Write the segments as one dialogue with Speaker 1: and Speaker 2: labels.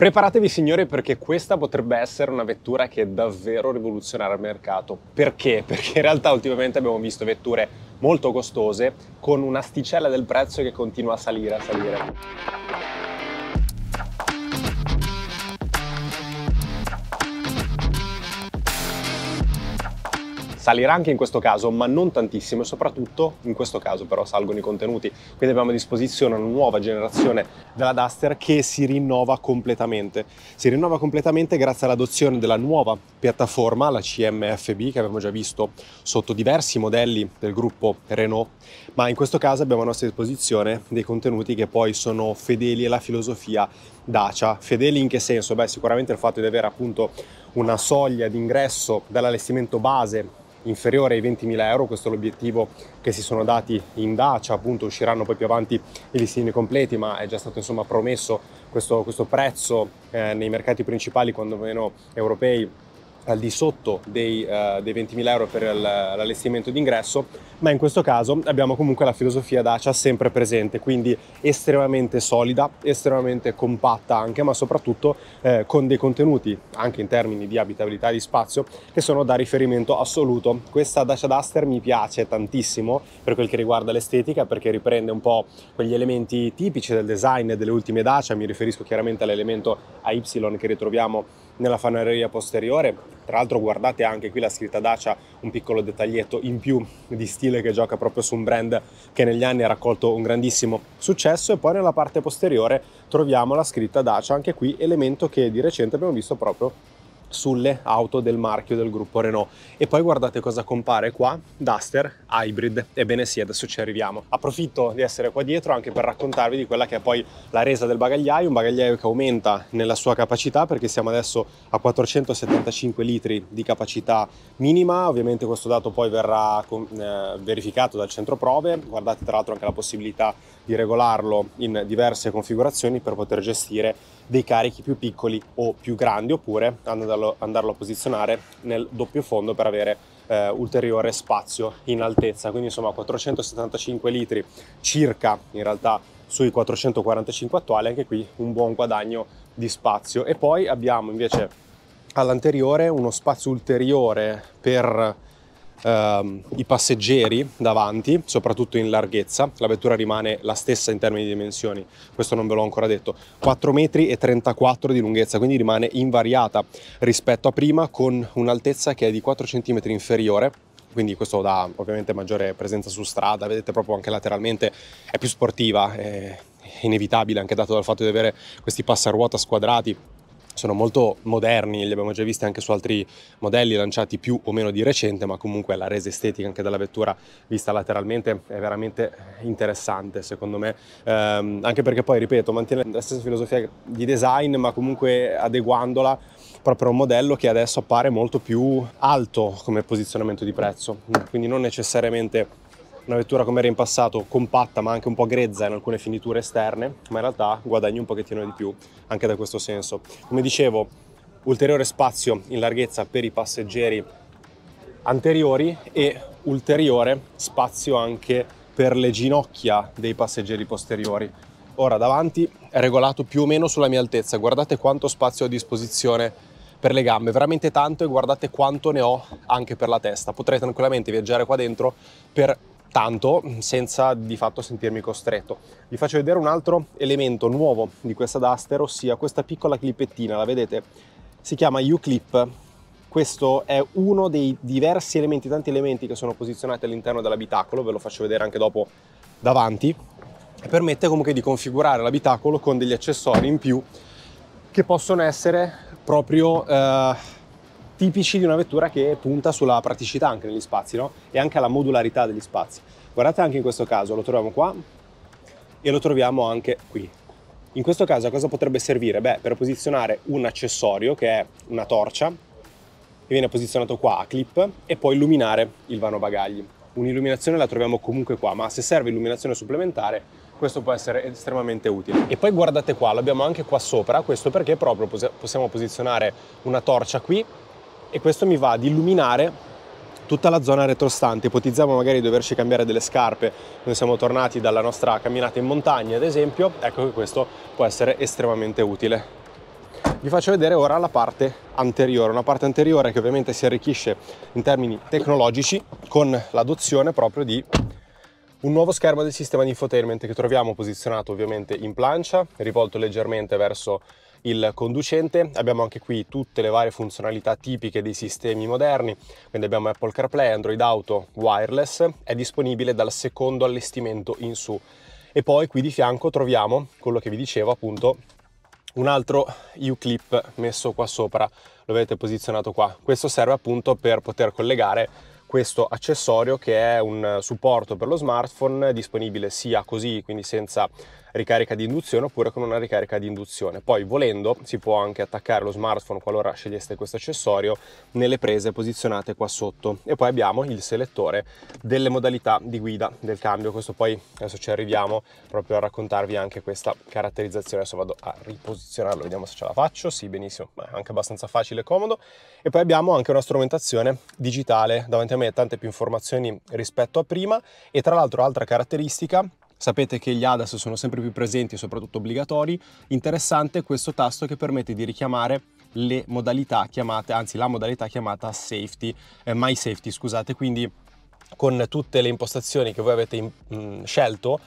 Speaker 1: Preparatevi signori perché questa potrebbe essere una vettura che davvero rivoluzionerà il mercato. Perché? Perché in realtà ultimamente abbiamo visto vetture molto costose con un'asticella del prezzo che continua a salire, a salire. Salirà anche in questo caso, ma non tantissimo e soprattutto in questo caso però salgono i contenuti. Quindi abbiamo a disposizione una nuova generazione della Duster che si rinnova completamente. Si rinnova completamente grazie all'adozione della nuova piattaforma, la CMFB, che abbiamo già visto sotto diversi modelli del gruppo Renault, ma in questo caso abbiamo a nostra disposizione dei contenuti che poi sono fedeli alla filosofia Dacia. Fedeli in che senso? Beh, sicuramente il fatto di avere appunto una soglia di ingresso dall'allestimento base inferiore ai 20.000 euro, questo è l'obiettivo che si sono dati in Dacia, appunto usciranno poi più avanti i listini completi, ma è già stato insomma promesso questo, questo prezzo eh, nei mercati principali, quando meno europei, al di sotto dei, uh, dei 20.000 euro per l'allestimento d'ingresso, ma in questo caso abbiamo comunque la filosofia Dacia sempre presente, quindi estremamente solida, estremamente compatta anche, ma soprattutto eh, con dei contenuti, anche in termini di abitabilità e di spazio, che sono da riferimento assoluto. Questa Dacia Duster mi piace tantissimo per quel che riguarda l'estetica, perché riprende un po' quegli elementi tipici del design delle ultime Dacia, mi riferisco chiaramente all'elemento AY che ritroviamo nella faneria posteriore. Tra l'altro guardate anche qui la scritta Dacia, un piccolo dettaglietto in più di stile che gioca proprio su un brand che negli anni ha raccolto un grandissimo successo e poi nella parte posteriore troviamo la scritta Dacia, anche qui elemento che di recente abbiamo visto proprio sulle auto del marchio del gruppo Renault. E poi guardate cosa compare qua, Duster Hybrid. Ebbene sì, adesso ci arriviamo. Approfitto di essere qua dietro anche per raccontarvi di quella che è poi la resa del bagagliaio, un bagagliaio che aumenta nella sua capacità perché siamo adesso a 475 litri di capacità minima, ovviamente questo dato poi verrà eh, verificato dal centro prove, guardate tra l'altro anche la possibilità di regolarlo in diverse configurazioni per poter gestire dei carichi più piccoli o più grandi oppure andarlo, andarlo a posizionare nel doppio fondo per avere eh, ulteriore spazio in altezza. Quindi insomma 475 litri circa in realtà sui 445 attuali, anche qui un buon guadagno di spazio. E poi abbiamo invece all'anteriore uno spazio ulteriore per ehm, i passeggeri davanti, soprattutto in larghezza, la vettura rimane la stessa in termini di dimensioni, questo non ve l'ho ancora detto, 4,34 metri di lunghezza, quindi rimane invariata rispetto a prima con un'altezza che è di 4 cm inferiore quindi questo dà ovviamente maggiore presenza su strada, vedete proprio anche lateralmente è più sportiva, è inevitabile anche dato dal fatto di avere questi passaruota squadrati sono molto moderni, li abbiamo già visti anche su altri modelli lanciati più o meno di recente, ma comunque la resa estetica anche della vettura vista lateralmente è veramente interessante secondo me, ehm, anche perché poi ripeto mantiene la stessa filosofia di design ma comunque adeguandola proprio a un modello che adesso appare molto più alto come posizionamento di prezzo, quindi non necessariamente una vettura come era in passato compatta ma anche un po' grezza in alcune finiture esterne, ma in realtà guadagni un pochettino di più anche da questo senso. Come dicevo, ulteriore spazio in larghezza per i passeggeri anteriori e ulteriore spazio anche per le ginocchia dei passeggeri posteriori. Ora davanti è regolato più o meno sulla mia altezza, guardate quanto spazio ho a disposizione per le gambe, veramente tanto e guardate quanto ne ho anche per la testa. Potrei tranquillamente viaggiare qua dentro per tanto senza di fatto sentirmi costretto. Vi faccio vedere un altro elemento nuovo di questa Duster, ossia questa piccola clipettina, la vedete? Si chiama U-Clip. Questo è uno dei diversi elementi, tanti elementi che sono posizionati all'interno dell'abitacolo, ve lo faccio vedere anche dopo davanti. Permette comunque di configurare l'abitacolo con degli accessori in più che possono essere proprio... Eh, tipici di una vettura che punta sulla praticità anche negli spazi no? e anche alla modularità degli spazi. Guardate anche in questo caso, lo troviamo qua e lo troviamo anche qui. In questo caso a cosa potrebbe servire? Beh, per posizionare un accessorio che è una torcia che viene posizionato qua a clip e poi illuminare il vano bagagli. Un'illuminazione la troviamo comunque qua, ma se serve illuminazione supplementare questo può essere estremamente utile. E poi guardate qua, l'abbiamo anche qua sopra, questo perché proprio possiamo posizionare una torcia qui e questo mi va ad illuminare tutta la zona retrostante. Ipotizziamo magari di doverci cambiare delle scarpe, quando siamo tornati dalla nostra camminata in montagna ad esempio, ecco che questo può essere estremamente utile. Vi faccio vedere ora la parte anteriore, una parte anteriore che ovviamente si arricchisce in termini tecnologici con l'adozione proprio di un nuovo schermo del sistema di infotainment che troviamo posizionato ovviamente in plancia, rivolto leggermente verso il conducente. Abbiamo anche qui tutte le varie funzionalità tipiche dei sistemi moderni, quindi abbiamo Apple CarPlay, Android Auto, wireless, è disponibile dal secondo allestimento in su. E poi qui di fianco troviamo quello che vi dicevo appunto un altro U-clip messo qua sopra, lo vedete posizionato qua. Questo serve appunto per poter collegare questo accessorio che è un supporto per lo smartphone disponibile sia così, quindi senza ricarica di induzione oppure con una ricarica di induzione. Poi volendo si può anche attaccare lo smartphone qualora sceglieste questo accessorio nelle prese posizionate qua sotto e poi abbiamo il selettore delle modalità di guida del cambio. Questo poi adesso ci arriviamo proprio a raccontarvi anche questa caratterizzazione. Adesso vado a riposizionarlo, vediamo se ce la faccio. Sì, benissimo, ma è anche abbastanza facile e comodo. E poi abbiamo anche una strumentazione digitale davanti a me, tante più informazioni rispetto a prima e tra l'altro altra caratteristica Sapete che gli ADAS sono sempre più presenti e soprattutto obbligatori. Interessante questo tasto che permette di richiamare le modalità chiamate, anzi la modalità chiamata safety, eh, my safety, scusate, quindi con tutte le impostazioni che voi avete in, mh, mm, scelto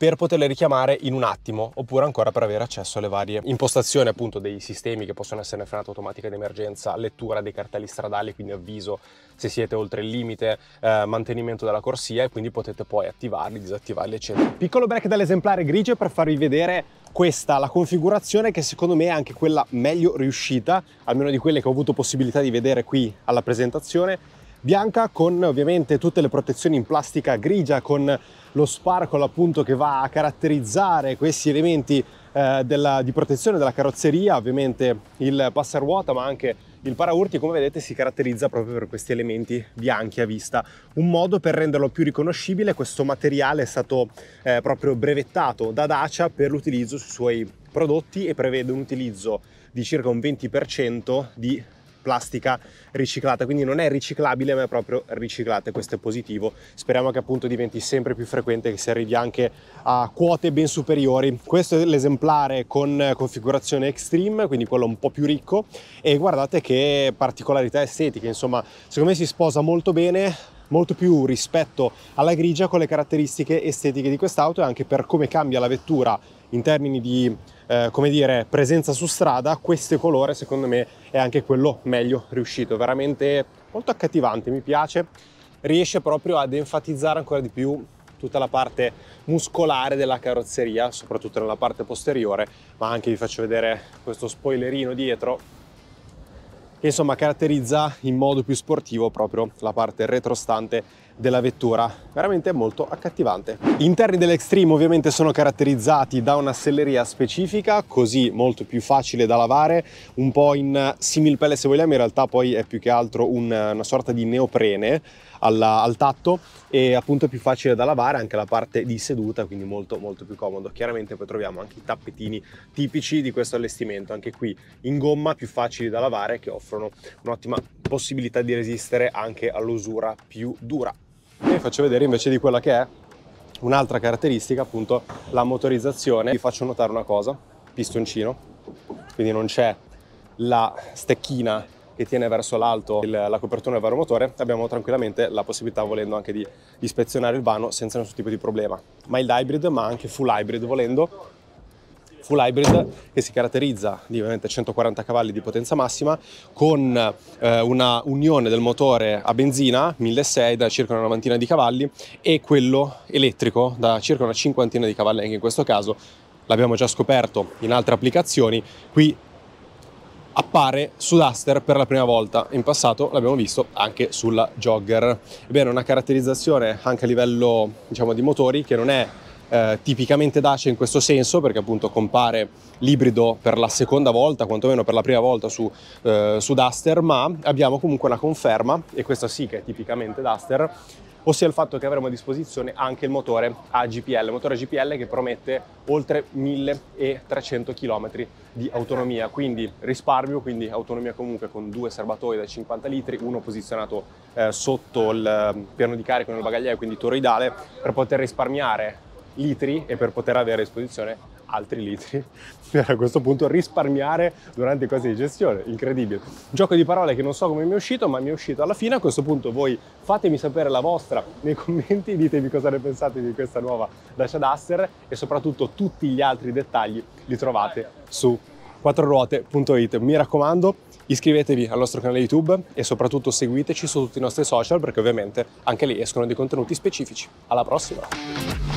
Speaker 1: per poterle richiamare in un attimo oppure ancora per avere accesso alle varie impostazioni appunto dei sistemi che possono essere frenata automatica d'emergenza, lettura dei cartelli stradali, quindi avviso se siete oltre il limite, eh, mantenimento della corsia e quindi potete poi attivarli, disattivarli eccetera. Piccolo break dall'esemplare grigio per farvi vedere questa la configurazione che secondo me è anche quella meglio riuscita, almeno di quelle che ho avuto possibilità di vedere qui alla presentazione bianca con ovviamente tutte le protezioni in plastica grigia con lo sparkle appunto che va a caratterizzare questi elementi eh, della, di protezione della carrozzeria, ovviamente il passaruota ma anche il paraurti come vedete si caratterizza proprio per questi elementi bianchi a vista. Un modo per renderlo più riconoscibile, questo materiale è stato eh, proprio brevettato da Dacia per l'utilizzo sui suoi prodotti e prevede un utilizzo di circa un 20% di plastica riciclata, quindi non è riciclabile ma è proprio riciclata e questo è positivo. Speriamo che appunto diventi sempre più frequente che si arrivi anche a quote ben superiori. Questo è l'esemplare con configurazione extreme, quindi quello un po' più ricco e guardate che particolarità estetica, insomma, secondo me si sposa molto bene molto più rispetto alla grigia con le caratteristiche estetiche di quest'auto e anche per come cambia la vettura in termini di eh, come dire, presenza su strada, questo colore secondo me è anche quello meglio riuscito, veramente molto accattivante, mi piace, riesce proprio ad enfatizzare ancora di più tutta la parte muscolare della carrozzeria, soprattutto nella parte posteriore, ma anche vi faccio vedere questo spoilerino dietro, che insomma caratterizza in modo più sportivo proprio la parte retrostante della vettura, veramente molto accattivante. Gli interni dell'Extreme ovviamente sono caratterizzati da una selleria specifica, così molto più facile da lavare, un po' in similpelle se vogliamo, in realtà poi è più che altro un, una sorta di neoprene alla, al tatto e appunto più facile da lavare anche la parte di seduta, quindi molto molto più comodo. Chiaramente poi troviamo anche i tappetini tipici di questo allestimento, anche qui in gomma più facili da lavare che offrono un'ottima possibilità di resistere anche all'usura più dura. E vi faccio vedere invece di quella che è un'altra caratteristica, appunto la motorizzazione. Vi faccio notare una cosa, pistoncino, quindi non c'è la stecchina che tiene verso l'alto la copertura del motore abbiamo tranquillamente la possibilità volendo anche di ispezionare il vano senza nessun tipo di problema. ma il hybrid ma anche full hybrid volendo full hybrid che si caratterizza di ovviamente 140 cavalli di potenza massima con eh, una unione del motore a benzina 1600 da circa una novantina di cavalli e quello elettrico da circa una cinquantina di cavalli anche in questo caso l'abbiamo già scoperto in altre applicazioni qui appare su Duster per la prima volta, in passato l'abbiamo visto anche sulla Jogger. Ebbene, una caratterizzazione anche a livello diciamo, di motori che non è eh, tipicamente Dacia in questo senso perché appunto compare l'ibrido per la seconda volta, quantomeno per la prima volta su, eh, su Duster, ma abbiamo comunque una conferma, e questa sì che è tipicamente Duster, ossia il fatto che avremo a disposizione anche il motore AGPL, motore GPL che promette oltre 1300 km di autonomia, quindi risparmio, quindi autonomia comunque con due serbatoi da 50 litri, uno posizionato eh, sotto il eh, piano di carico nel bagagliaio, quindi toroidale, per poter risparmiare litri e per poter avere a disposizione altri litri per a questo punto risparmiare durante i costi di gestione. Incredibile. Gioco di parole che non so come mi è uscito, ma mi è uscito alla fine. A questo punto voi fatemi sapere la vostra nei commenti, ditemi cosa ne pensate di questa nuova Dacia Duster e soprattutto tutti gli altri dettagli li trovate su 4ruote.it. Mi raccomando, iscrivetevi al nostro canale YouTube e soprattutto seguiteci su tutti i nostri social perché ovviamente anche lì escono dei contenuti specifici. Alla prossima!